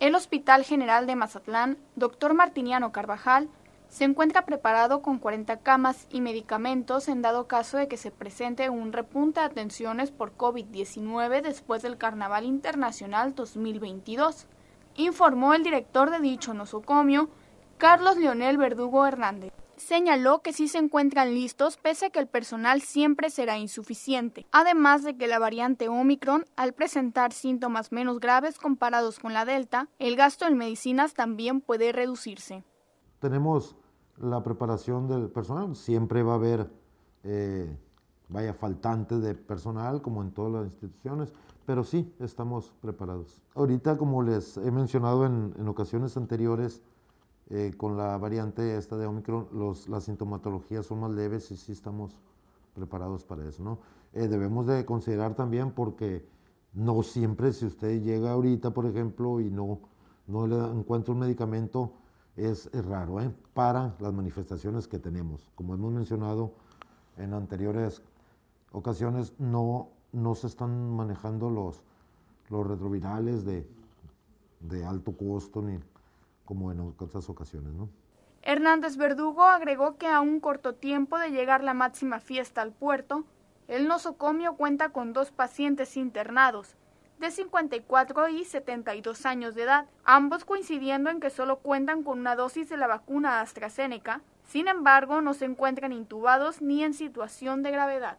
El Hospital General de Mazatlán, Dr. Martiniano Carvajal, se encuentra preparado con 40 camas y medicamentos en dado caso de que se presente un repunte de atenciones por COVID-19 después del Carnaval Internacional 2022, informó el director de dicho nosocomio, Carlos Leonel Verdugo Hernández señaló que sí se encuentran listos pese a que el personal siempre será insuficiente, además de que la variante Omicron, al presentar síntomas menos graves comparados con la Delta, el gasto en medicinas también puede reducirse. Tenemos la preparación del personal, siempre va a haber, eh, vaya, faltante de personal como en todas las instituciones, pero sí estamos preparados. Ahorita, como les he mencionado en ocasiones anteriores, eh, con la variante esta de Omicron, las sintomatologías son más leves y sí estamos preparados para eso, ¿no? Eh, debemos de considerar también porque no siempre, si usted llega ahorita, por ejemplo, y no, no le encuentra un medicamento, es, es raro, ¿eh? Para las manifestaciones que tenemos. Como hemos mencionado en anteriores ocasiones, no, no se están manejando los, los retrovirales de, de alto costo ni como en otras ocasiones. Hernández Verdugo agregó que a un corto tiempo de llegar la máxima fiesta al puerto, el nosocomio cuenta con dos pacientes internados, de 54 y 72 años de edad, ambos coincidiendo en que solo cuentan con una dosis de la vacuna AstraZeneca, sin embargo no se encuentran intubados ni en situación de gravedad.